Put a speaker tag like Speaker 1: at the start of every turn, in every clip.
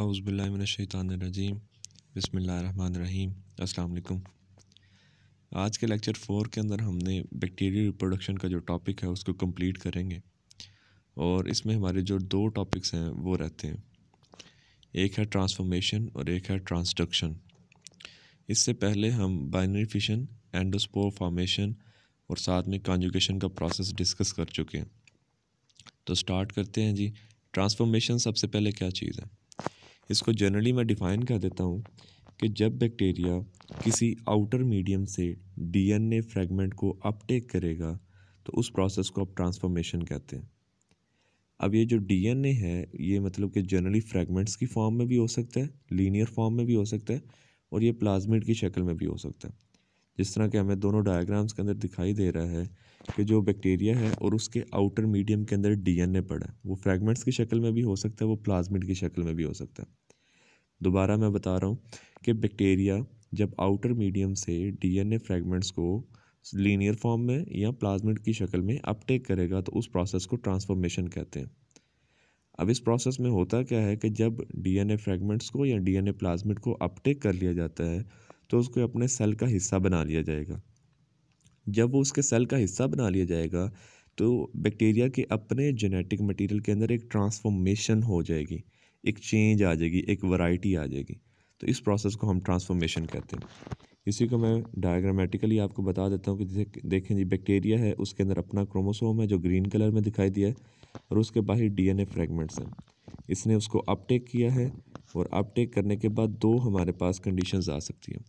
Speaker 1: अज़बिल्लिमिनशैतरजीम बसमीम अल्लाम आज के लेक्चर फोर के अंदर हमने बैक्टीरिया रिप्रोडक्शन का जो टॉपिक है उसको कंप्लीट करेंगे और इसमें हमारे जो दो टॉपिक्स हैं वो रहते हैं एक है ट्रांसफॉर्मेशन और एक है ट्रांसडक्शन इससे पहले हम बाइनरी फिशन एंडोस्पोर फॉर्मेशन और साथ में कॉन्जुगेशन का प्रोसेस डिस्कस कर चुके हैं तो स्टार्ट करते हैं जी ट्रांसफॉर्मेशन सबसे पहले क्या चीज़ है इसको जनरली मैं डिफ़ाइन कर देता हूँ कि जब बैक्टीरिया किसी आउटर मीडियम से डीएनए फ्रेगमेंट को अपटेक करेगा तो उस प्रोसेस को आप ट्रांसफॉर्मेशन कहते हैं अब ये जो डीएनए है ये मतलब कि जनरली फ्रेगमेंट्स की फॉर्म में भी हो सकता है लीनियर फॉर्म में भी हो सकता है और ये प्लाज्मिड की शक्ल में भी हो सकता है जिस तरह के हमें दोनों डायग्राम्स के अंदर दिखाई दे रहा है कि जो बैक्टीरिया है और उसके आउटर मीडियम के अंदर डीएनए पड़ा है वो फ्रैगमेंट्स की शक्ल में भी हो सकता है वो प्लाज्मिड की शक्ल में भी हो सकता है दोबारा मैं बता रहा हूँ कि बैक्टीरिया जब आउटर मीडियम से ए फ्रैगमेंट्स को लीनियर फॉर्म में या प्लाज्मिड की शक्ल में अपटेक करेगा तो उस प्रोसेस को ट्रांसफॉर्मेशन कहते हैं अब इस प्रोसेस में होता क्या है कि जब डीएनए फ्रैगमेंट्स को या डीएनए प्लाज्मिड को अपटेक कर लिया जाता है तो उसको अपने सेल का हिस्सा बना लिया जाएगा जब वो उसके सेल का हिस्सा बना लिया जाएगा तो बैक्टीरिया के अपने जेनेटिक मटेरियल के अंदर एक ट्रांसफॉर्मेशन हो जाएगी एक चेंज आ जाएगी एक वैरायटी आ जाएगी तो इस प्रोसेस को हम ट्रांसफॉर्मेशन कहते हैं इसी को मैं डायग्रामेटिकली आपको बता देता हूँ कि देखें जी बैक्टीरिया है उसके अंदर अपना क्रोमोसोम है जो ग्रीन कलर में दिखाई दिया है और उसके बाहर डीएनए फ्रेगमेंट्स हैं इसने उसको अपटेक किया है और अपटेक करने के बाद दो हमारे पास कंडीशंस आ सकती हैं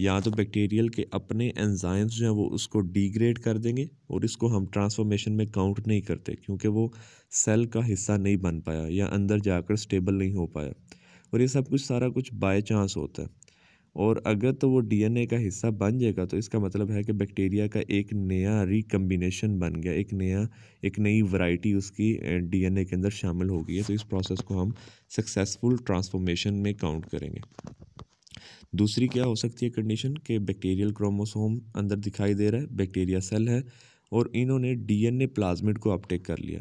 Speaker 1: या तो बैक्टीरियल के अपने एंजाइम्स जो हैं वो उसको डिग्रेड कर देंगे और इसको हम ट्रांसफॉर्मेशन में काउंट नहीं करते क्योंकि वो सेल का हिस्सा नहीं बन पाया या अंदर जाकर स्टेबल नहीं हो पाया और ये सब कुछ सारा कुछ बाय चांस होता है और अगर तो वो डीएनए का हिस्सा बन जाएगा तो इसका मतलब है कि बैक्टीरिया का एक नया रिकम्बिनेशन बन गया एक नया एक नई वैरायटी उसकी डीएनए के अंदर शामिल हो गई है तो इस प्रोसेस को हम सक्सेसफुल ट्रांसफॉर्मेशन में काउंट करेंगे दूसरी क्या हो सकती है कंडीशन के बैक्टीरियल क्रोमोसोम अंदर दिखाई दे रहा है बैक्टीरिया सेल है और इन्होंने डी एन को अपटेक कर लिया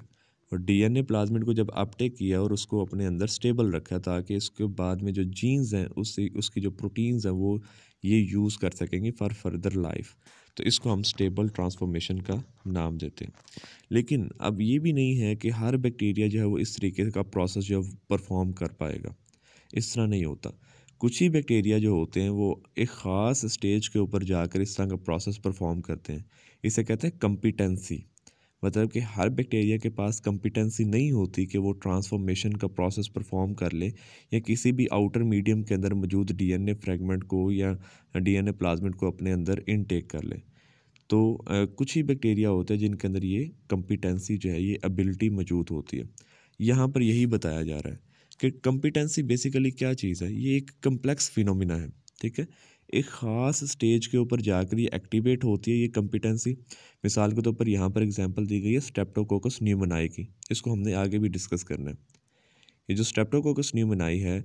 Speaker 1: और डीएनए प्लाज्मिड को जब अपटेक किया और उसको अपने अंदर स्टेबल रखा ताकि इसके बाद में जो जीन्स हैं उससे उसकी जो प्रोटीन्स हैं वो ये यूज़ कर सकेंगे फॉर फर्दर लाइफ तो इसको हम स्टेबल ट्रांसफॉर्मेशन का नाम देते हैं लेकिन अब ये भी नहीं है कि हर बैक्टीरिया जो है वो इस तरीके का प्रोसेस जो परफॉर्म कर पाएगा इस तरह नहीं होता कुछ ही बैक्टीरिया जो होते हैं वो एक ख़ास स्टेज के ऊपर जाकर इस तरह का प्रोसेस परफॉर्म करते हैं इसे कहते हैं कंपिटेंसी मतलब कि हर बैक्टीरिया के पास कंपिटेंसी नहीं होती कि वो ट्रांसफॉर्मेशन का प्रोसेस परफॉर्म कर ले या किसी भी आउटर मीडियम के अंदर मौजूद डीएनए फ्रेगमेंट को या डीएनए एन को अपने अंदर इनटेक कर ले तो कुछ ही बैक्टीरिया होते हैं जिनके अंदर ये कंपिटेंसी जो है ये एबिलिटी मौजूद होती है यहाँ पर यही बताया जा रहा है कि कंपिटेंसी बेसिकली क्या चीज़ है ये एक कम्प्लेक्स फिनोमिना है ठीक है एक ख़ास स्टेज के ऊपर जाकर ये एक्टिवेट होती है ये कम्पिटेंसी मिसाल के तौर तो पर यहाँ पर एग्जांपल दी गई है स्टेप्टोकोकस न्यू मनाई की इसको हमने आगे भी डिस्कस करना है ये जो स्टेप्टोकोकस न्यू मनाई है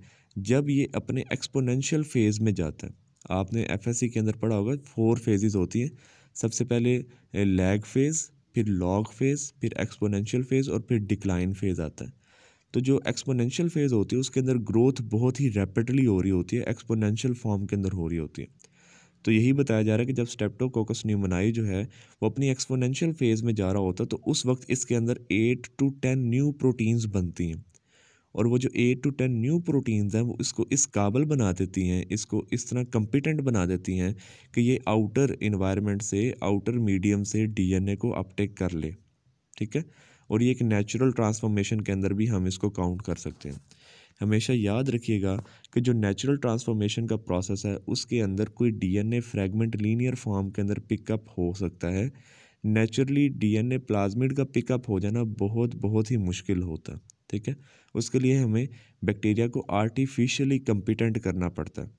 Speaker 1: जब ये अपने एक्सपोनेंशियल फेज़ में जाता है आपने एफ के अंदर पढ़ा होगा फोर फेजेज़ होती हैं सबसे पहले लैग eh, फेज़ फिर लॉग फेज़ फिर एक्सपोनेंशियल फेज़ और फिर डिक्लाइन फेज़ आता है तो जो एक्सपोनेंशियल फेज़ होती है उसके अंदर ग्रोथ बहुत ही रैपिडली हो रही होती है एक्सपोनेंशियल फॉर्म के अंदर हो रही होती है तो यही बताया जा रहा है कि जब स्टेप्टोकोकस न्यूमनाई जो है वो अपनी एक्सपोनेंशियल फेज़ में जा रहा होता है तो उस वक्त इसके अंदर eight to ten new proteins बनती हैं और वो जो eight to ten new proteins हैं वो इसको इस काबल बना देती हैं इसको इस तरह कंपिटेंट बना देती हैं कि ये आउटर इन्वायरमेंट से आउटर मीडियम से डीएनए को अपटेक कर ले ठीक है और ये एक नेचुरल ट्रांसफॉर्मेशन के अंदर भी हम इसको काउंट कर सकते हैं हमेशा याद रखिएगा कि जो नेचुरल ट्रांसफॉर्मेशन का प्रोसेस है उसके अंदर कोई डीएनए फ्रैगमेंट लीनियर फॉर्म के अंदर पिकअप हो सकता है नेचुरली डीएनए प्लाज्मिड का पिकअप हो जाना बहुत बहुत ही मुश्किल होता ठीक है उसके लिए हमें बैक्टीरिया को आर्टिफिशियली कंपिटेंट करना पड़ता है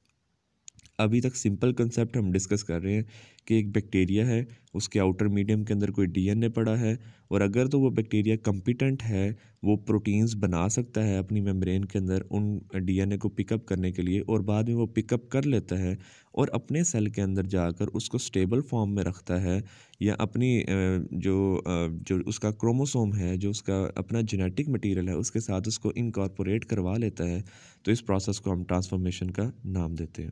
Speaker 1: अभी तक सिंपल कंसेप्ट हम डिस्कस कर रहे हैं कि एक बैक्टीरिया है उसके आउटर मीडियम के अंदर कोई डीएनए पड़ा है और अगर तो वो बैक्टीरिया कंपिटेंट है वो प्रोटीन्स बना सकता है अपनी मेम्ब्रेन के अंदर उन डीएनए को पिकअप करने के लिए और बाद में वो पिकअप कर लेता है और अपने सेल के अंदर जाकर उसको स्टेबल फॉर्म में रखता है या अपनी जो जो उसका क्रोमोसोम है जो उसका अपना जेनेटिक मटेरियल है उसके साथ उसको इनकॉर्पोरेट करवा लेता है तो इस प्रोसेस को हम ट्रांसफॉर्मेशन का नाम देते हैं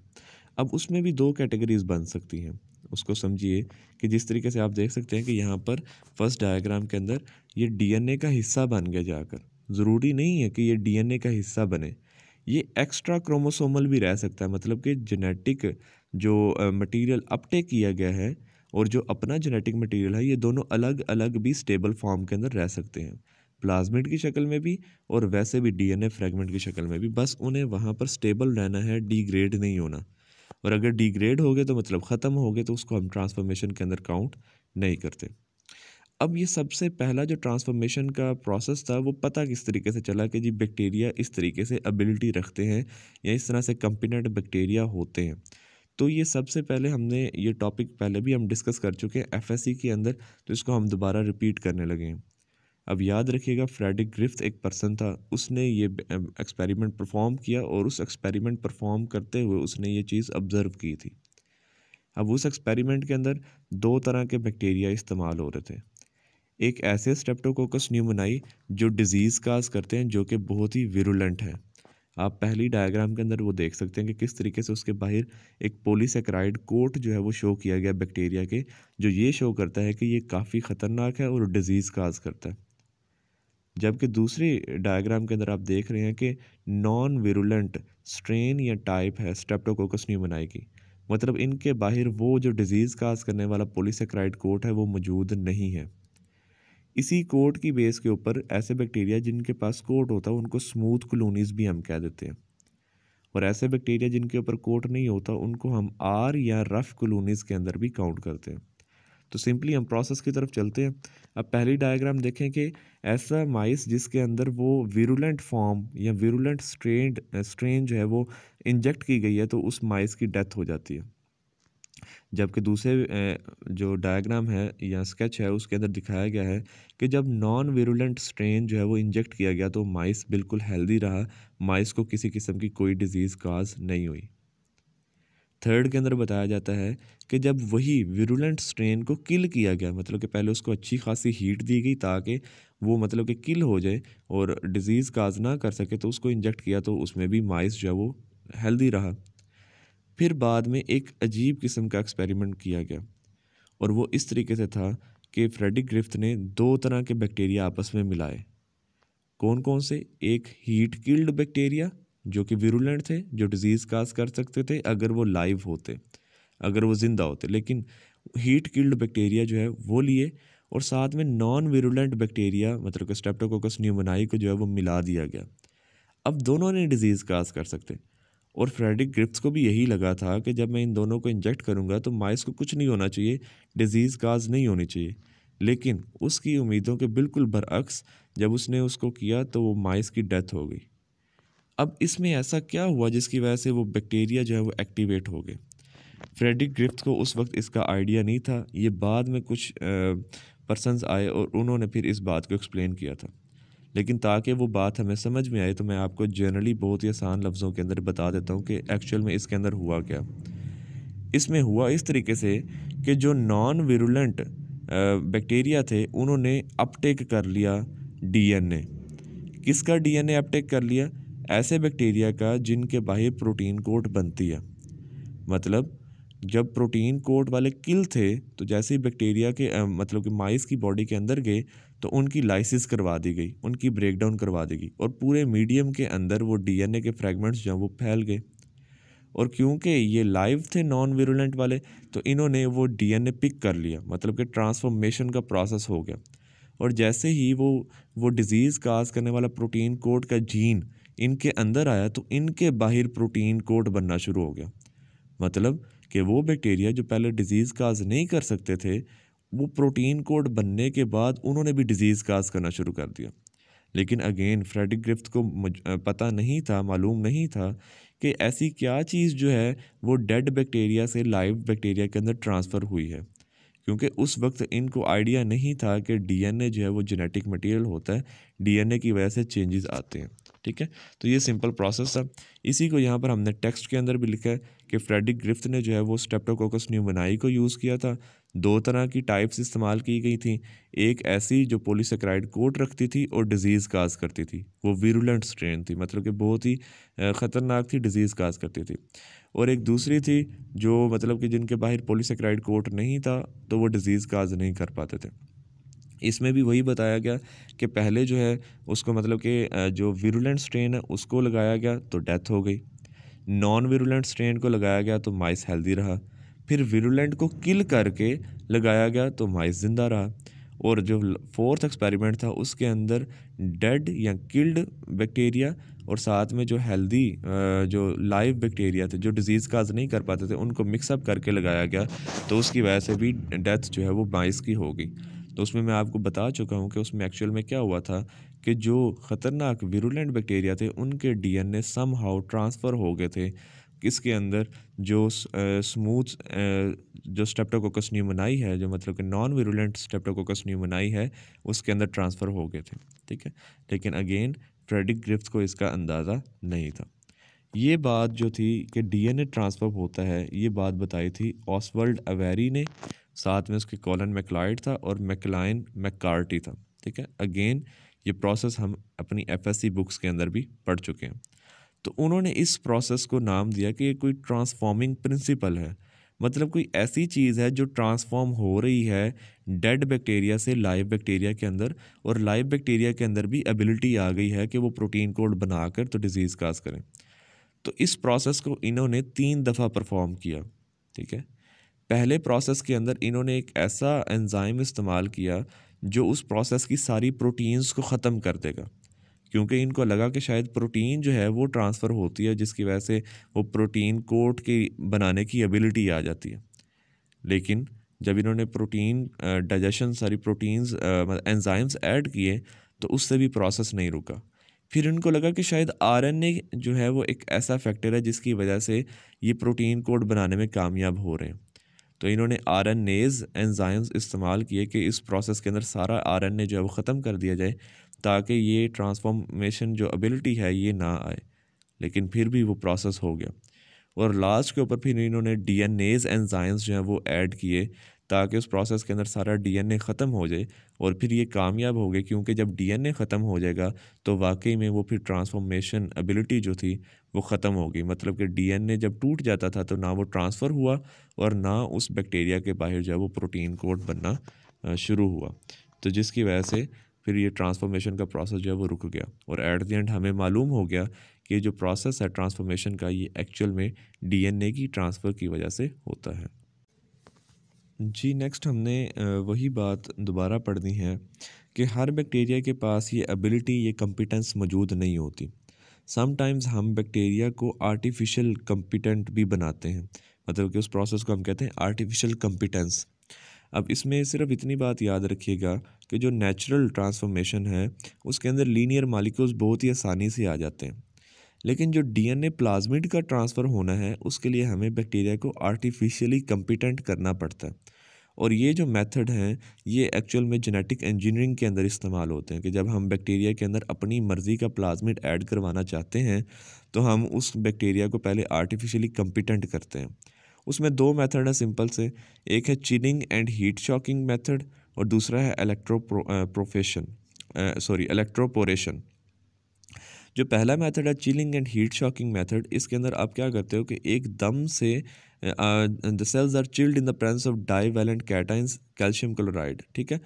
Speaker 1: अब उसमें भी दो कैटेगरीज बन सकती हैं उसको समझिए कि जिस तरीके से आप देख सकते हैं कि यहाँ पर फर्स्ट डायग्राम के अंदर ये डीएनए का हिस्सा बन गया जाकर ज़रूरी नहीं है कि ये डीएनए का हिस्सा बने ये एक्स्ट्रा क्रोमोसोमल भी रह सकता है मतलब कि जेनेटिक जो मटेरियल अपटेक किया गया है और जो अपना जेनेटिक मटेरियल है ये दोनों अलग अलग भी स्टेबल फॉर्म के अंदर रह सकते हैं प्लाज्मिड की शक्ल में भी और वैसे भी डीएनए फ्रेगमेंट की शक्ल में भी बस उन्हें वहाँ पर स्टेबल रहना है डिग्रेड नहीं होना और अगर डिग्रेड हो गए तो मतलब ख़त्म हो गए तो उसको हम ट्रांसफॉर्मेशन के अंदर काउंट नहीं करते अब ये सबसे पहला जो ट्रांसफॉर्मेशन का प्रोसेस था वो पता किस तरीके से चला कि जी बैक्टीरिया इस तरीके से एबिलिटी रखते हैं या इस तरह से कंपिनेंट बैक्टीरिया होते हैं तो ये सबसे पहले हमने ये टॉपिक पहले भी हम डिस्कस कर चुके हैं एफ के अंदर तो इसको हम दोबारा रिपीट करने लगे हैं अब याद रखिएगा फ्रेडिक ग्रिफ्थ एक पर्सन था उसने ये एक्सपेरिमेंट परफॉर्म किया और उस एक्सपेरिमेंट परफॉर्म करते हुए उसने ये चीज़ ऑब्ज़र्व की थी अब उस एक्सपेरिमेंट के अंदर दो तरह के बैक्टीरिया इस्तेमाल हो रहे थे एक ऐसे स्टेप्टोकोकस न्यूमोनाई जो डिज़ीज़ काज करते हैं जो कि बहुत ही विरुलेंट हैं आप पहली डायग्राम के अंदर वो देख सकते हैं कि किस तरीके से उसके बाहर एक पोलीसेक्राइड कोट जो है वो शो किया गया बैक्टीरिया के जो ये शो करता है कि ये काफ़ी ख़तरनाक है और डिज़ीज़ काज करता है जबकि दूसरी डायग्राम के अंदर आप देख रहे हैं कि नॉन विरुलेंट स्ट्रेन या टाइप है स्ट्रेप्टोकोकस न्यूमनाई की मतलब इनके बाहर वो जो डिज़ीज़ काज करने वाला पोलिसक्राइड कोट है वो मौजूद नहीं है इसी कोट की बेस के ऊपर ऐसे बैक्टीरिया जिनके पास कोट होता है उनको स्मूथ कलोनीज़ भी हम कह देते हैं और ऐसे बैक्टीरिया जिनके ऊपर कोट नहीं होता उनको हम आर या रफ़ कलोनीज़ के अंदर भी काउंट करते हैं तो सिंपली हम प्रोसेस की तरफ चलते हैं अब पहली डायग्राम देखें कि ऐसा माइस जिसके अंदर वो वीरुलेंट फॉर्म या वीरुलेंट स्ट्रेन स्ट्रेन जो है वो इंजेक्ट की गई है तो उस माइस की डेथ हो जाती है जबकि दूसरे जो डायग्राम है या स्केच है उसके अंदर दिखाया गया है कि जब नॉन वीरुलेंट स्ट्रेन जो है वो इंजेक्ट किया गया तो माइस बिल्कुल हेल्दी रहा माइस को किसी किस्म की कोई डिजीज़ काज नहीं हुई थर्ड के अंदर बताया जाता है कि जब वही विरुलेंट स्ट्रेन को किल किया गया मतलब कि पहले उसको अच्छी खासी हीट दी गई ताकि वो मतलब कि किल हो जाए और डिजीज़ काज ना कर सके तो उसको इंजेक्ट किया तो उसमें भी माइस जो है वो हेल्दी रहा फिर बाद में एक अजीब किस्म का एक्सपेरिमेंट किया गया और वो इस तरीके से था कि फ्रेडिक ग्रिफ्थ ने दो तरह के बैक्टीरिया आपस में मिलाए कौन कौन से एक हीट किल्ड बैक्टीरिया जो कि वीरुलेंट थे जो डिजीज़ काज कर सकते थे अगर वो लाइव होते अगर वो ज़िंदा होते लेकिन हीट किल्ड बैक्टीरिया जो है वो लिए और साथ में नॉन वीरुलेंट बैक्टीरिया मतलब कि स्टेप्टोकोकस न्यूमोनाई को जो है वो मिला दिया गया अब दोनों ने डिजीज़ काज कर सकते और फ्रेडिक ग्रिप्स को भी यही लगा था कि जब मैं इन दोनों को इंजेक्ट करूँगा तो माइस को कुछ नहीं होना चाहिए डिजीज़ काज नहीं होनी चाहिए लेकिन उसकी उम्मीदों के बिल्कुल बरअक्स जब उसने उसको किया तो वो माइस की डेथ हो गई अब इसमें ऐसा क्या हुआ जिसकी वजह से वो बैक्टीरिया जो है वो एक्टिवेट हो गए फ्रेडरिक ग्रिफ्थ को उस वक्त इसका आइडिया नहीं था ये बाद में कुछ पर्सनस आए और उन्होंने फिर इस बात को एक्सप्लेन किया था लेकिन ताकि वो बात हमें समझ में आए तो मैं आपको जनरली बहुत ही आसान लफ्ज़ों के अंदर बता देता हूँ कि एक्चुअल में इसके अंदर हुआ क्या इसमें हुआ इस तरीके से कि जो नॉन विरुलेंट बैक्टीरिया थे उन्होंने अपटेक कर लिया डीएनए किसका डीएनए अपटेक कर लिया ऐसे बैक्टीरिया का जिनके बाहर प्रोटीन कोट बनती है मतलब जब प्रोटीन कोट वाले किल थे तो जैसे ही बैक्टीरिया के आ, मतलब कि माइस की बॉडी के अंदर गए तो उनकी लाइसिस करवा दी गई उनकी ब्रेकडाउन करवा दी गई और पूरे मीडियम के अंदर वो डीएनए के फ्रेगमेंट्स जो वो फैल गए और क्योंकि ये लाइव थे नॉन विरुलेंट वाले तो इन्होंने वो डीएनए पिक कर लिया मतलब कि ट्रांसफॉर्मेशन का प्रोसेस हो गया और जैसे ही वो वो डिज़ीज़ काज करने वाला प्रोटीन कोड का जीन इनके अंदर आया तो इनके बाहर प्रोटीन कोट बनना शुरू हो गया मतलब कि वो बैक्टीरिया जो पहले डिजीज़ काज नहीं कर सकते थे वो प्रोटीन कोट बनने के बाद उन्होंने भी डिजीज़ काज करना शुरू कर दिया लेकिन अगेन फ्रेडिक ग्रिफ्थ को पता नहीं था मालूम नहीं था कि ऐसी क्या चीज़ जो है वो डेड बैक्टीरिया से लाइव बैक्टीरिया के अंदर ट्रांसफ़र हुई है क्योंकि उस वक्त इनको आइडिया नहीं था कि डीएनए जो है वो जेनेटिक मटेरियल होता है डीएनए की वजह से चेंजेस आते हैं ठीक है तो ये सिंपल प्रोसेस था इसी को यहाँ पर हमने टेक्स्ट के अंदर भी लिखा है कि फ्रेडिक ग्रिफ्थ ने जो है वो स्टेप्टोकोकस न्यूमनाई को यूज़ किया था दो तरह की टाइप्स इस्तेमाल की गई थी एक ऐसी जो पोलिसक्राइड कोट रखती थी और डिजीज़ काज करती थी वो वीरुलेंट स्ट्रेन थी मतलब कि बहुत ही ख़तरनाक थी डिजीज़ काज करती थी और एक दूसरी थी जो मतलब कि जिनके बाहर पोलिसक्राइड कोट नहीं था तो वो डिजीज़ काज नहीं कर पाते थे इसमें भी वही बताया गया कि पहले जो है उसको मतलब कि जो विरुलेंट स्ट्रेन है उसको लगाया गया तो डेथ हो गई नॉन विरुलेंट स्ट्रेन को लगाया गया तो माइस हेल्दी रहा फिर विरुलेंट को किल करके लगाया गया तो माइस ज़िंदा रहा और जो फोर्थ एक्सपेरिमेंट था उसके अंदर डेड या किल्ड बैक्टीरिया और साथ में जो हेल्दी जो लाइव बैक्टीरिया थे जो डिज़ीज़ काज नहीं कर पाते थे उनको मिक्सअप करके लगाया गया तो उसकी वजह से भी डेथ जो है वो बाइस की होगी तो उसमें मैं आपको बता चुका हूँ कि उसमें एक्चुअल में क्या हुआ था कि जो ख़तरनाक विरुलेंट बैक्टीरिया थे उनके डीएनए सम हाउ ट्रांसफ़र हो गए थे किसके अंदर जो स्मूथ जो स्टेप्टोकोकस न्यूमनाई है जो मतलब कि नॉन विरुलेंट स्टेप्टोकोकस न्यूमनाई है उसके अंदर ट्रांसफ़र हो गए थे ठीक है लेकिन अगेन फ्रेडिक ग्रिफ्स को इसका अंदाज़ा नहीं था ये बात जो थी कि डीएनए ट्रांसफ़र होता है ये बात बताई थी ऑसवर्ल्ड अवेरी ने साथ में उसके कॉलन मैकलाइड था और मैकलाइन मैकार्टी था ठीक है अगेन ये प्रोसेस हम अपनी एफ बुक्स के अंदर भी पढ़ चुके हैं तो उन्होंने इस प्रोसेस को नाम दिया कि ये कोई ट्रांसफॉर्मिंग प्रिंसिपल है मतलब कोई ऐसी चीज़ है जो ट्रांसफॉर्म हो रही है डेड बैक्टीरिया से लाइव बैक्टीरिया के अंदर और लाइव बैक्टीरिया के अंदर भी एबिलिटी आ गई है कि वो प्रोटीन कोड बनाकर तो डिज़ीज़ काज करें तो इस प्रोसेस को इन्होंने तीन दफ़ा परफॉर्म किया ठीक है पहले प्रोसेस के अंदर इन्होंने एक ऐसा एंज़ाइम इस्तेमाल किया जो उस प्रोसेस की सारी प्रोटीन्स को ख़त्म कर देगा क्योंकि इनको लगा कि शायद प्रोटीन जो है वो ट्रांसफ़र होती है जिसकी वजह से वो प्रोटीन कोट की बनाने की एबिलिटी आ जाती है लेकिन जब इन्होंने प्रोटीन डाइजेशन सारी प्रोटीन्स एंजाइम्स ऐड किए तो उससे भी प्रोसेस नहीं रुका फिर इनको लगा कि शायद आरएनए जो है वो एक ऐसा फैक्टर है जिसकी वजह से ये प्रोटीन कोड बनाने में कामयाब हो रहे हैं तो इन्होंने आर एन एज एनजाइम्स इस्तेमाल किए कि इस प्रोसेस के अंदर सारा आर एन ए जो है वो ख़त्म कर दिया जाए ताकि ये ट्रांसफॉर्मेशन जो एबिलिटी है ये ना आए लेकिन फिर भी वो प्रोसेस हो गया और लास्ट के ऊपर फिर इन्होंने डी एन एज एनजाइम्स जो हैं वो ऐड किए ताकि उस प्रोसेस के अंदर सारा डीएनए ख़त्म हो जाए और फिर ये कामयाब हो गए क्योंकि जब डीएनए ख़त्म हो जाएगा तो वाकई में वो फिर ट्रांसफॉर्मेशन एबिलिटी जो थी वो ख़त्म हो गई मतलब कि डीएनए जब टूट जाता था तो ना वो ट्रांसफ़र हुआ और ना उस बैक्टीरिया के बाहर जो है वो प्रोटीन कोड बनना शुरू हुआ तो जिसकी वजह से फिर ये ट्रांसफॉर्मेशन का प्रोसेस जो है वो रुक गया और एट दी एंड हमें मालूम हो गया कि जो प्रोसेस है ट्रांसफॉर्मेशन का ये एक्चुअल में डीएनए की ट्रांसफ़र की वजह से होता है जी नेक्स्ट हमने वही बात दोबारा पढ़नी है कि हर बैक्टीरिया के पास ये एबिलिटी ये कम्पिटेंस मौजूद नहीं होती समटाइम्स हम बैक्टीरिया को आर्टिफिशियल कम्पिटेंट भी बनाते हैं मतलब कि उस प्रोसेस को हम कहते हैं आर्टिफिशियल कम्पिटेंस अब इसमें सिर्फ इतनी बात याद रखिएगा कि जो नेचुरल ट्रांसफॉर्मेशन है उसके अंदर लीनियर मालिक्यूल्स बहुत ही आसानी से आ जाते हैं लेकिन जो डीएनए प्लाज्मिड का ट्रांसफ़र होना है उसके लिए हमें बैक्टीरिया को आर्टिफिशियली कम्पिटेंट करना पड़ता है और ये जो मेथड हैं ये एक्चुअल में जेनेटिक इंजीनियरिंग के अंदर इस्तेमाल होते हैं कि जब हम बैक्टीरिया के अंदर अपनी मर्ज़ी का प्लाज्मिड ऐड करवाना चाहते हैं तो हम उस बैक्टीरिया को पहले आर्टिफिशियली कम्पिटेंट करते हैं उसमें दो मेथड हैं सिंपल से एक है chilling and heat shocking method और दूसरा है electro pro, profession sorry electroporation जो पहला मेथड है chilling and heat shocking method इसके अंदर आप क्या करते हो कि एक दम से the cells are chilled in the presence of divalent cations calcium chloride ठीक है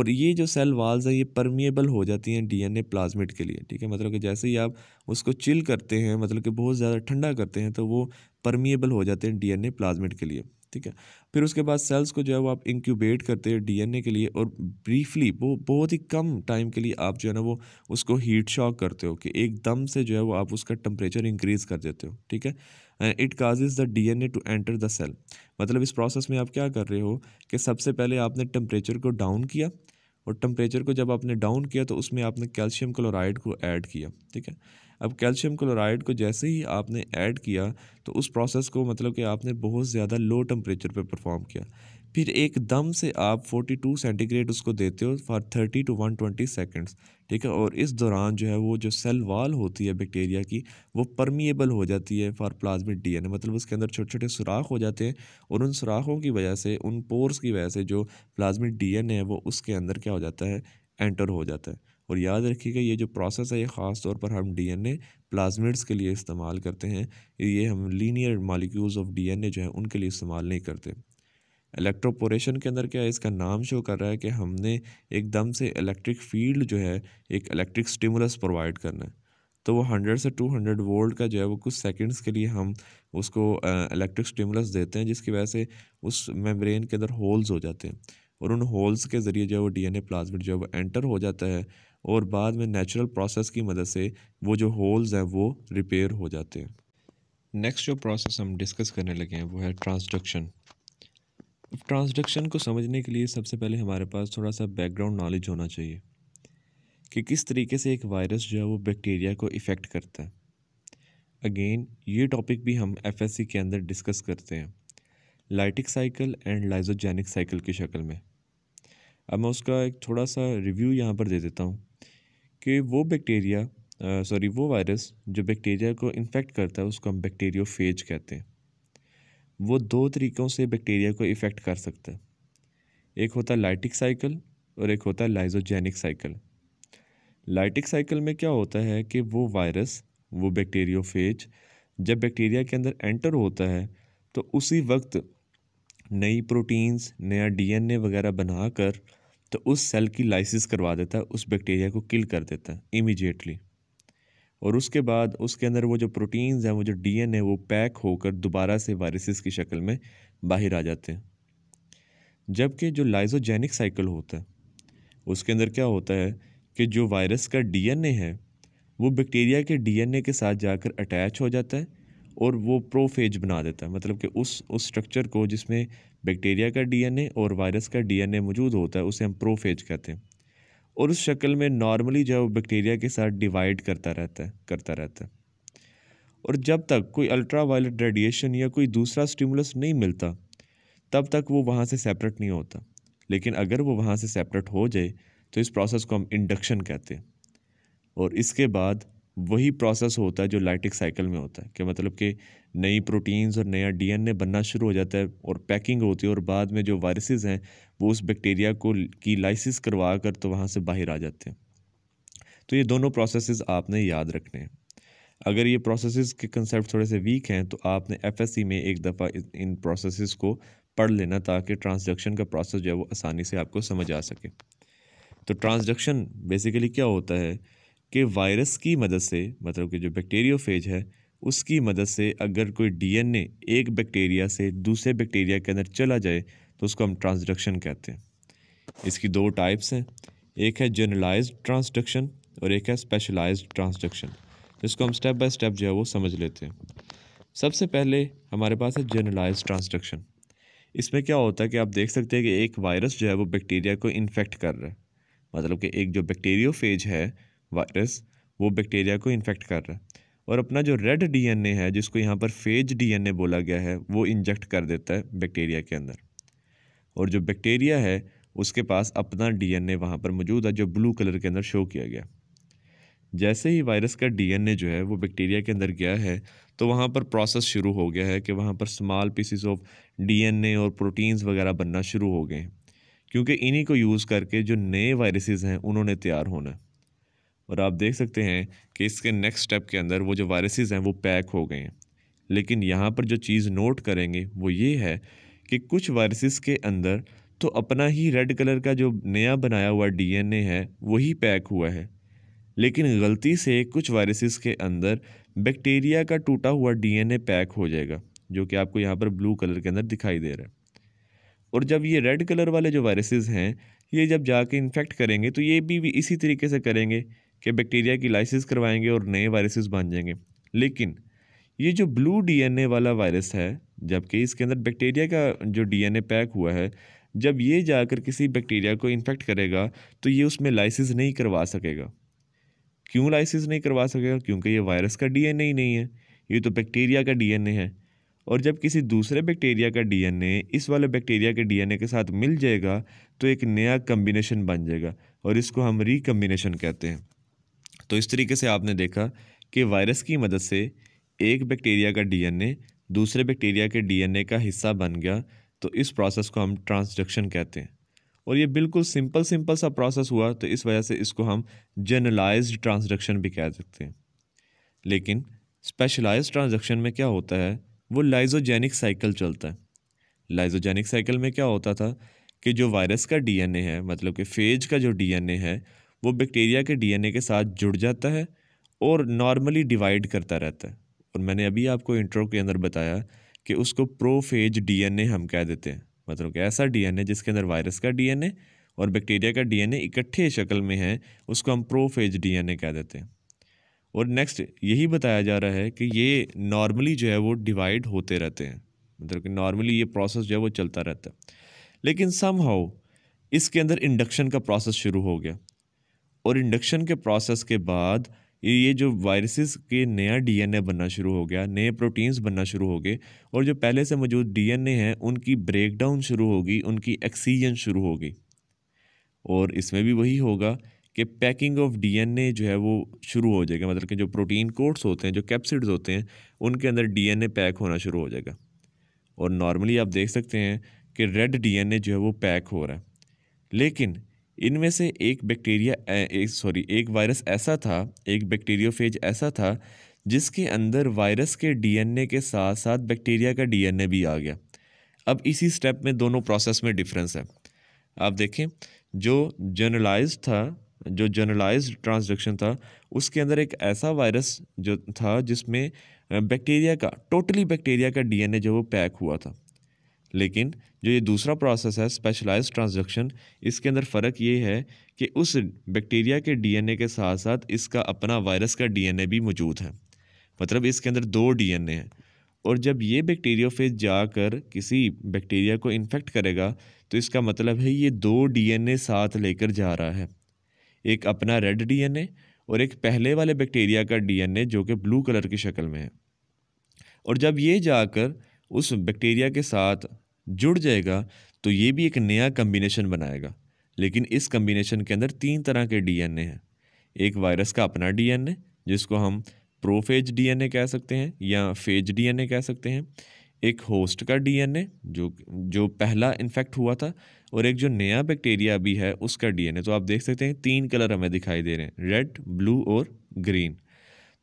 Speaker 1: और ये जो सेल वाल्स हैं ये परमिएबल हो जाती हैं डीएनए प्लाज्मिड के लिए ठीक है मतलब कि जैसे ही आप उसको चिल करते हैं मतलब कि बहुत ज़्यादा ठंडा करते हैं तो वो परमिएबल हो जाते हैं डीएनए प्लाज्मिड के लिए ठीक है फिर उसके बाद सेल्स को जो है वो आप इंक्यूबेट करते हैं डीएनए के लिए और ब्रीफली वो बहुत ही कम टाइम के लिए आप जो है ना वो उसको हीट शॉक करते हो कि एकदम से जो है वो आप उसका टेम्परेचर इंक्रीज़ कर देते हो ठीक है it causes the D N A to enter the cell मतलब इस प्रोसेस में आप क्या कर रहे हो कि सबसे पहले आपने टेम्परेचर को डाउन किया और टम्परेचर को जब आपने डाउन किया तो उसमें आपने कैल्शियम क्लोराइड को ऐड किया ठीक है अब कैल्शियम क्लोराइड को जैसे ही आपने ऐड किया तो उस प्रोसेस को मतलब कि आपने बहुत ज़्यादा लो टम्परेचर पर परफॉर्म किया फिर एकदम से आप 42 सेंटीग्रेड उसको देते हो फॉर 30 टू 120 सेकंड्स ठीक है और इस दौरान जो है वो जो सेल वाल होती है बैक्टीरिया की वो परमिएबल हो जाती है फॉर प्लाज्मिक डीएनए मतलब उसके अंदर छोटे छोटे सुराख हो जाते हैं और उन सुराखों की वजह से उन पोर्स की वजह से जो प्लाज्मिक डीएनए है वो उसके अंदर क्या हो जाता है एंटर हो जाता है और याद रखिएगा ये जो प्रोसेस है ये ख़ास तौर पर हम डीएनए प्लाज्मिड्स के लिए इस्तेमाल करते हैं ये हम लीनियर मालिक्यूल्स ऑफ डीएनए जो है उनके लिए इस्तेमाल नहीं करते इलेक्ट्रोपोरेशन के अंदर क्या है इसका नाम शो कर रहा है कि हमने एकदम से इलेक्ट्रिक फील्ड जो है एक इलेक्ट्रिक स्टिमुलस प्रोवाइड करना है तो वो हंड्रेड से टू हंड्रेड वोल्ट का जो है वो कुछ सेकंड्स के लिए हम उसको इलेक्ट्रिक स्टिमुलस देते हैं जिसकी वजह से उस मेम्ब्रेन के अंदर होल्स हो जाते हैं और उन होल्स के ज़रिए जो है वो ए प्लाज्मिड जो है वो एंटर हो जाता है और बाद में नेचुरल प्रोसेस की मदद से वो जो होल्स हैं वो रिपेयर हो जाते हैं नेक्स्ट जो प्रोसेस हम डिस्कस करने लगे हैं वो है ट्रांसडक्शन ट्रांसडक्शन को समझने के लिए सबसे पहले हमारे पास थोड़ा सा बैकग्राउंड नॉलेज होना चाहिए कि किस तरीके से एक वायरस जो है वो बैक्टीरिया को इफ़ेक्ट करता है अगेन ये टॉपिक भी हम एफ के अंदर डिस्कस करते हैं lytic cycle and lysogenic cycle की शक्ल में अब मैं उसका एक थोड़ा सा रिव्यू यहाँ पर दे देता हूँ कि वो बैक्टीरिया सॉरी वो वायरस जो बैक्टीरिया को इन्फेक्ट करता है उसको हम बैक्टीरियो फेज कहते हैं वो दो तरीक़ों से बैक्टीरिया को इफ़ेक्ट कर सकता है एक होता है लाइटिक साइकिल और एक होता है लाइजोजेनिक साइकिल लाइटिक साइकिल में क्या होता है कि वो वायरस वो बैक्टीरियोफेज जब बैक्टीरिया के अंदर एंटर होता है तो उसी वक्त नई प्रोटीन्स नया डीएनए वगैरह बनाकर तो उस सेल की लाइसिस करवा देता है उस बैक्टीरिया को किल कर देता है इमीजिएटली और उसके बाद उसके अंदर वो जो प्रोटीन्स हैं वो जो डीएनए वो पैक होकर दोबारा से वायरसेस की शक्ल में बाहर आ जाते हैं जबकि जो लाइजोजेनिक साइकिल होता है उसके अंदर क्या होता है कि जो वायरस का डीएनए है वो बैक्टीरिया के डीएनए के साथ जाकर अटैच हो जाता है और वो प्रोफेज बना देता है मतलब कि उस उस स्ट्रक्चर को जिसमें बैक्टीरिया का डीएनए और वायरस का डीएनए मौजूद होता है उसे हम प्रोफेज कहते हैं और उस शक्ल में नॉर्मली जो है वो बैक्टीरिया के साथ डिवाइड करता रहता है करता रहता है और जब तक कोई अल्ट्रा वायलेट रेडिएशन या कोई दूसरा स्टिमुलस नहीं मिलता तब तक वो वहाँ से सेपरेट नहीं होता लेकिन अगर वो वहाँ से सेपरेट हो जाए तो इस प्रोसेस को हम इंडक्शन कहते हैं और इसके बाद वही प्रोसेस होता है जो लाइटिक साइकिल में होता है कि मतलब कि नई प्रोटीन्स और नया डीएनए बनना शुरू हो जाता है और पैकिंग होती है और बाद में जो वायरसेस हैं वो उस बैक्टीरिया को की लाइसिस करवा कर तो वहाँ से बाहर आ जाते हैं तो ये दोनों प्रोसेस आपने याद रखने हैं अगर ये प्रोसेस के कंसेप्ट थोड़े से वीक हैं तो आपने एफ में एक दफ़ा इन प्रोसेस को पढ़ लेना ताकि ट्रांसडक्शन का प्रोसेस जो है वो आसानी से आपको समझ आ सके तो ट्रांसडक्शन बेसिकली क्या होता है कि वायरस की मदद से मतलब कि जो बैक्टीरियोफेज है उसकी मदद से अगर कोई डीएनए एक बैक्टीरिया से दूसरे बैक्टीरिया के अंदर चला जाए तो उसको हम ट्रांसडक्शन कहते हैं इसकी दो टाइप्स हैं एक है जनरलाइज ट्रांसडक्शन और एक है स्पेशलाइज ट्रांसडक्शन जिसको हम स्टेप बाय स्टेप जो है वो समझ लेते हैं सबसे पहले हमारे पास है जनरलाइज ट्रांसडक्शन इसमें क्या होता है कि आप देख सकते हैं कि एक वायरस जो है वो बैक्टीरिया को इन्फेक्ट कर रहा है मतलब कि एक जो फेज है वायरस वो बैक्टीरिया को इन्फेक्ट कर रहा है और अपना जो रेड डीएनए है जिसको यहाँ पर फेज डीएनए बोला गया है वो इंजेक्ट कर देता है बैक्टीरिया के अंदर और जो बैक्टीरिया है उसके पास अपना डीएनए वहाँ पर मौजूद है जो ब्लू कलर के अंदर शो किया गया जैसे ही वायरस का डीएनए जो है वो बैक्टीरिया के अंदर गया है तो वहाँ पर प्रोसेस शुरू हो गया है कि वहाँ पर स्मॉल पीसीस ऑफ डी और प्रोटीन्स वगैरह बनना शुरू हो गए क्योंकि इन्हीं को यूज़ करके जो नए वायरसेस हैं उन्होंने तैयार होना और आप देख सकते हैं कि इसके नेक्स्ट स्टेप के अंदर वो जो वायरसेस हैं वो पैक हो गए हैं लेकिन यहाँ पर जो चीज़ नोट करेंगे वो ये है कि कुछ वायरसेस के अंदर तो अपना ही रेड कलर का जो नया बनाया हुआ डीएनए है वही पैक हुआ है लेकिन गलती से कुछ वायरसेस के अंदर बैक्टीरिया का टूटा हुआ डी पैक हो जाएगा जो कि आपको यहाँ पर ब्लू कलर के अंदर दिखाई दे रहा है और जब ये रेड कलर वाले जो वायरसेस हैं ये जब जाके इन्फेक्ट करेंगे तो ये भी, भी इसी तरीके से करेंगे कि बैक्टीरिया की लाइसिस करवाएंगे और नए वायरसेस बन जाएंगे लेकिन ये जो ब्लू डीएनए वाला वायरस है जबकि इसके अंदर बैक्टीरिया का जो डीएनए पैक हुआ है जब ये जाकर किसी बैक्टीरिया को इन्फेक्ट करेगा तो ये उसमें लाइसिस नहीं करवा सकेगा क्यों लाइसिस नहीं करवा सकेगा क्योंकि ये वायरस का डी ही नहीं है ये तो बैक्टीरिया का डी है और जब किसी दूसरे बैक्टीरिया का डीएनए इस वाले बैक्टीरिया के डीएनए के साथ मिल जाएगा तो एक नया कम्बिनेशन बन जाएगा और इसको हम रिकम्बिनेशन कहते हैं तो इस तरीके से आपने देखा कि वायरस की मदद से एक बैक्टीरिया का डीएनए दूसरे बैक्टीरिया के डीएनए का हिस्सा बन गया तो इस प्रोसेस को हम ट्रांसडक्शन कहते हैं और ये बिल्कुल सिंपल सिंपल सा प्रोसेस हुआ तो इस वजह से इसको हम जनरलाइज ट्रांसडक्शन भी कह सकते हैं लेकिन स्पेशलाइज ट्रांजेक्शन में क्या होता है वो लाइजोजेनिक साइकिल चलता है लाइजोजेनिक साइकिल में क्या होता था कि जो वायरस का डीएनए है मतलब कि फेज का जो डीएनए है वो बैक्टीरिया के डीएनए के साथ जुड़ जाता है और नॉर्मली डिवाइड करता रहता है और मैंने अभी आपको इंट्रो के अंदर बताया कि उसको प्रोफेज डीएनए हम कह देते हैं मतलब कि ऐसा डीएनए जिसके अंदर वायरस का डीएनए और बैक्टीरिया का डीएनए इकट्ठे शक्ल में है उसको हम प्रोफेज डीएनए कह देते हैं और नेक्स्ट यही बताया जा रहा है कि ये नॉर्मली जो है वो डिवाइड होते रहते हैं मतलब कि नॉर्मली ये प्रोसेस जो है वो चलता रहता है लेकिन सम हाउ इसके अंदर इंडक्शन का प्रोसेस शुरू हो गया और इंडक्शन के प्रोसेस के बाद ये जो वायरसेस के नया डीएनए बनना शुरू हो गया नए प्रोटीन्स बनना शुरू हो गए और जो पहले से मौजूद डीएनए हैं उनकी ब्रेकडाउन शुरू होगी उनकी एक्सीजन शुरू होगी और इसमें भी वही होगा कि पैकिंग ऑफ डीएनए जो है वो शुरू हो जाएगा मतलब कि जो प्रोटीन कोड्स होते हैं जो कैप्सिड्स होते हैं उनके अंदर डी पैक होना शुरू हो जाएगा और नॉर्मली आप देख सकते हैं कि रेड डीएनए जो है वो पैक हो रहा है लेकिन इनमें से एक बैक्टीरिया एक सॉरी एक वायरस ऐसा था एक बैक्टीरियोफेज ऐसा था जिसके अंदर वायरस के डीएनए के साथ साथ बैक्टीरिया का डीएनए भी आ गया अब इसी स्टेप में दोनों प्रोसेस में डिफरेंस है आप देखें जो जर्नलाइज था जो जर्नलाइज ट्रांसडक्शन था उसके अंदर एक ऐसा वायरस जो था जिसमें बैक्टीरिया का टोटली बैक्टीरिया का डीएनए जो वो पैक हुआ था लेकिन जो ये दूसरा प्रोसेस है स्पेशलाइज ट्रांजेक्शन इसके अंदर फ़र्क ये है कि उस बैक्टीरिया के डीएनए के साथ साथ इसका अपना वायरस का डीएनए भी मौजूद है मतलब इसके अंदर दो डीएनए हैं और जब ये बैक्टीरियोफेज जाकर किसी बैक्टीरिया को इन्फेक्ट करेगा तो इसका मतलब है ये दो डीएनए साथ लेकर जा रहा है एक अपना रेड डीएनए और एक पहले वाले बैक्टीरिया का डीएनए जो कि ब्लू कलर की शक्ल में है और जब ये जाकर उस बैक्टीरिया के साथ जुड़ जाएगा तो ये भी एक नया कम्बिनेशन बनाएगा लेकिन इस कम्बिनेशन के अंदर तीन तरह के डीएनए हैं एक वायरस का अपना डीएनए जिसको हम प्रोफेज डीएनए कह सकते हैं या फेज डीएनए कह सकते हैं एक होस्ट का डीएनए जो जो पहला इन्फेक्ट हुआ था और एक जो नया बैक्टीरिया भी है उसका डीएनए तो आप देख सकते हैं तीन कलर हमें दिखाई दे रहे हैं रेड ब्लू और ग्रीन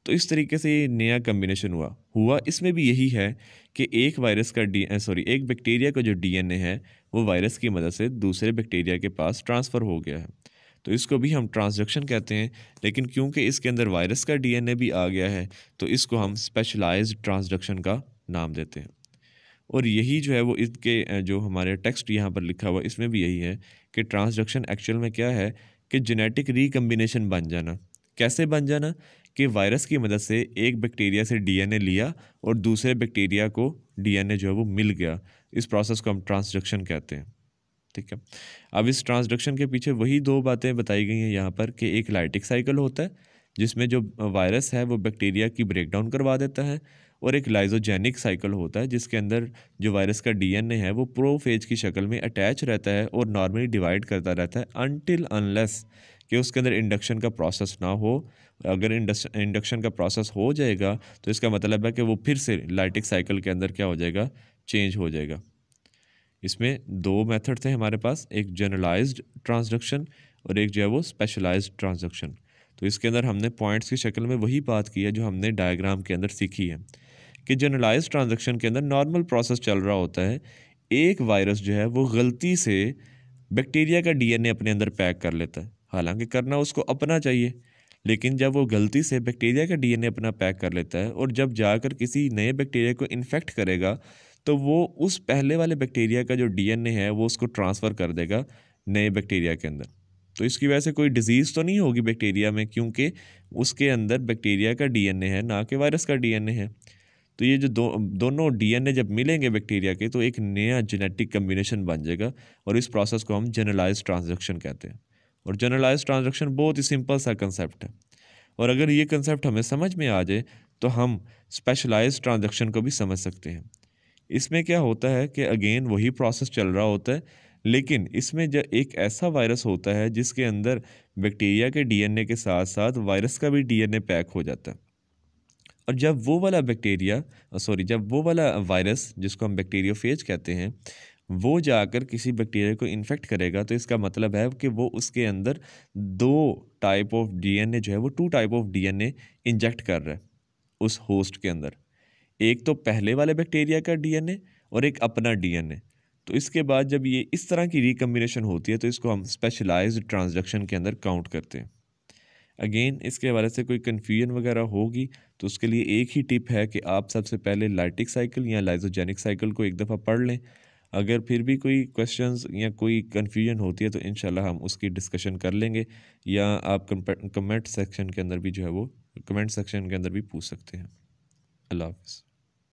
Speaker 1: तो इस तरीके से ये नया कम्बिनेशन हुआ हुआ इसमें भी यही है कि एक वायरस का डी सॉरी एक बैक्टीरिया का जो डीएनए है वो वायरस की मदद से दूसरे बैक्टीरिया के पास ट्रांसफ़र हो गया है तो इसको भी हम ट्रांसडक्शन कहते हैं लेकिन क्योंकि इसके अंदर वायरस का डीएनए भी आ गया है तो इसको हम स्पेशलाइज्ड ट्रांसडक्शन का नाम देते हैं और यही जो है वो इसके जो हमारे टेक्स्ट यहाँ पर लिखा हुआ इसमें भी यही है कि ट्रांसडक्शन एक्चुअल में क्या है कि जेनेटिक रिकम्बिनेशन बन जाना कैसे बन जाना कि वायरस की मदद से एक बैक्टीरिया से डीएनए लिया और दूसरे बैक्टीरिया को डीएनए जो है वो मिल गया इस प्रोसेस को हम ट्रांसडक्शन कहते हैं ठीक है अब इस ट्रांसडक्शन के पीछे वही दो बातें बताई गई हैं यहाँ पर कि एक लाइटिक साइकिल होता है जिसमें जो वायरस है वो बैक्टीरिया की ब्रेकडाउन करवा देता है और एक लाइजोजेनिक साइकिल होता है जिसके अंदर जो वायरस का डीएनए है वो प्रोफेज की शक्ल में अटैच रहता है और नॉर्मली डिवाइड करता रहता है अनटिल अनलेस कि उसके अंदर इंडक्शन का प्रोसेस ना हो अगर इंडक्शन का प्रोसेस हो जाएगा तो इसका मतलब है कि वो फिर से लाइटिक साइकिल के अंदर क्या हो जाएगा चेंज हो जाएगा इसमें दो मेथड थे हमारे पास एक जनरलाइज्ड ट्रांसडक्शन और एक जो है वो स्पेशलाइज्ड ट्रांसडक्शन तो इसके अंदर हमने पॉइंट्स की शक्ल में वही बात की है जो हमने डायग्राम के अंदर सीखी है कि जनरलाइज ट्रांजेक्शन के अंदर नॉर्मल प्रोसेस चल रहा होता है एक वायरस जो है वो गलती से बैक्टीरिया का डीएनए अपने अंदर पैक कर लेता है हालांकि करना उसको अपना चाहिए लेकिन जब वो गलती से बैक्टीरिया का डीएनए अपना पैक कर लेता है और जब जाकर किसी नए बैक्टीरिया को इन्फेक्ट करेगा तो वो उस पहले वाले बैक्टीरिया का जो डीएनए है वो उसको ट्रांसफ़र कर देगा नए बैक्टीरिया के अंदर तो इसकी वजह से कोई डिजीज़ तो नहीं होगी बैक्टीरिया में क्योंकि उसके अंदर बैक्टीरिया का डीएनए है ना कि वायरस का डीएनए है तो ये जो दो दोनों डीएनए जब मिलेंगे बैक्टीरिया के तो एक नया जेनेटिक कम्बिनेशन बन जाएगा और इस प्रोसेस को हम जनरलाइज ट्रांजेक्शन कहते हैं और जनरलाइज ट्रांजेक्शन बहुत ही सिंपल सा कंसेप्ट है और अगर ये कंसेप्ट हमें समझ में आ जाए तो हम स्पेशलाइज ट्रांजेक्शन को भी समझ सकते हैं इसमें क्या होता है कि अगेन वही प्रोसेस चल रहा होता है लेकिन इसमें जब एक ऐसा वायरस होता है जिसके अंदर बैक्टीरिया के डीएनए के साथ साथ वायरस का भी डीएनए पैक हो जाता है और जब वो वाला बैक्टीरिया सॉरी जब वो वाला वायरस जिसको हम बैक्टीरियोफेज कहते हैं वो जाकर किसी बैक्टीरिया को इन्फेक्ट करेगा तो इसका मतलब है कि वो उसके अंदर दो टाइप ऑफ डीएनए जो है वो two type of DNA inject कर रहा है उस होस्ट के अंदर एक तो पहले वाले बैक्टीरिया का डीएनए और एक अपना डीएनए तो इसके बाद जब ये इस तरह की रिकम्बिनेशन होती है तो इसको हम स्पेशलाइज्ड ट्रांजेक्शन के अंदर काउंट करते हैं अगेन इसके हवाले से कोई कन्फ्यूजन वगैरह होगी तो उसके लिए एक ही टिप है कि आप सबसे पहले लाइटिक साइकिल या लाइजोजेनिक साइकिल को एक दफ़ा पढ़ लें अगर फिर भी कोई क्वेश्चंस या कोई कन्फ्यूजन होती है तो इन हम उसकी डिस्कशन कर लेंगे या आप कमेंट सेक्शन के अंदर भी जो है वो कमेंट सेक्शन के अंदर भी पूछ सकते हैं अल्लाह हाफ़